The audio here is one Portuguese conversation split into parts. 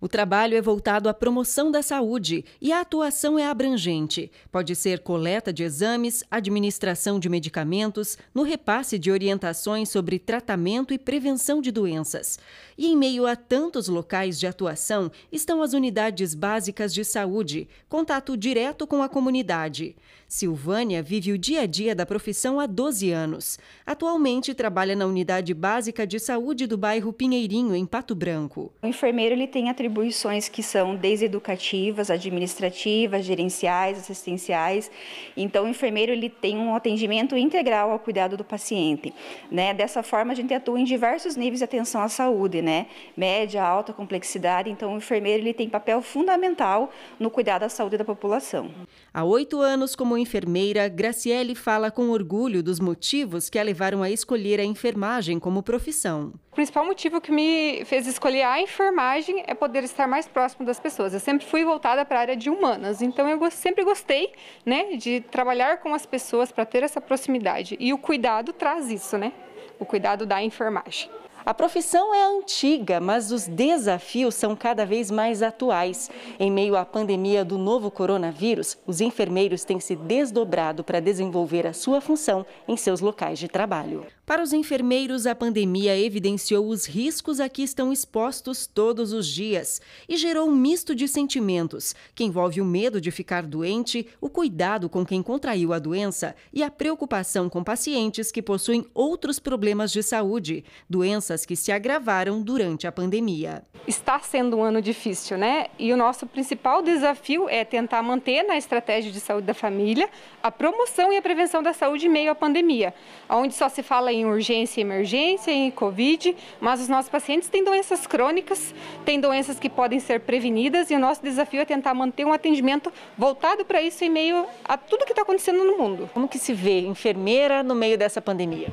O trabalho é voltado à promoção da saúde e a atuação é abrangente. Pode ser coleta de exames, administração de medicamentos, no repasse de orientações sobre tratamento e prevenção de doenças. E em meio a tantos locais de atuação estão as unidades básicas de saúde, contato direto com a comunidade. Silvânia vive o dia a dia da profissão há 12 anos. Atualmente trabalha na unidade básica de saúde do bairro Pinheirinho, em Pato Branco. O enfermeiro ele tem a atribuições que são desde educativas, administrativas, gerenciais, assistenciais. Então, o enfermeiro ele tem um atendimento integral ao cuidado do paciente. Né? Dessa forma, a gente atua em diversos níveis de atenção à saúde, né? média, alta complexidade. Então, o enfermeiro ele tem papel fundamental no cuidado à saúde da população. Há oito anos, como enfermeira, Graciele fala com orgulho dos motivos que a levaram a escolher a enfermagem como profissão principal motivo que me fez escolher a enfermagem é poder estar mais próximo das pessoas. Eu sempre fui voltada para a área de humanas, então eu sempre gostei né, de trabalhar com as pessoas para ter essa proximidade. E o cuidado traz isso, né? O cuidado da enfermagem. A profissão é antiga, mas os desafios são cada vez mais atuais. Em meio à pandemia do novo coronavírus, os enfermeiros têm se desdobrado para desenvolver a sua função em seus locais de trabalho. Para os enfermeiros, a pandemia evidenciou os riscos a que estão expostos todos os dias e gerou um misto de sentimentos, que envolve o medo de ficar doente, o cuidado com quem contraiu a doença e a preocupação com pacientes que possuem outros problemas de saúde, doenças que se agravaram durante a pandemia. Está sendo um ano difícil, né? E o nosso principal desafio é tentar manter na estratégia de saúde da família a promoção e a prevenção da saúde em meio à pandemia, onde só se fala em urgência e emergência, em Covid, mas os nossos pacientes têm doenças crônicas, têm doenças que podem ser prevenidas e o nosso desafio é tentar manter um atendimento voltado para isso em meio a tudo que está acontecendo no mundo. Como que se vê enfermeira no meio dessa pandemia?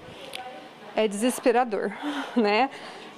é desesperador, né?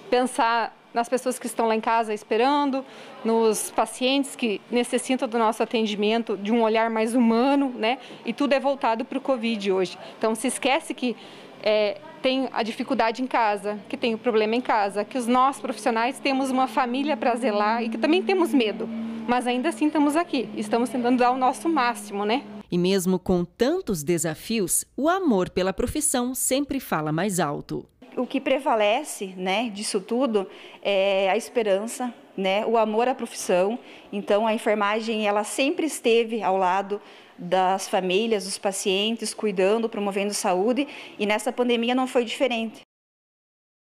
Pensar nas pessoas que estão lá em casa esperando, nos pacientes que necessitam do nosso atendimento, de um olhar mais humano, né? E tudo é voltado para o Covid hoje. Então, se esquece que é, tem a dificuldade em casa, que tem o problema em casa, que os nós profissionais temos uma família para zelar e que também temos medo. Mas ainda assim estamos aqui, estamos tentando dar o nosso máximo, né? E mesmo com tantos desafios, o amor pela profissão sempre fala mais alto. O que prevalece, né, disso tudo é a esperança, né, o amor à profissão. Então a enfermagem ela sempre esteve ao lado das famílias, dos pacientes, cuidando, promovendo saúde, e nessa pandemia não foi diferente.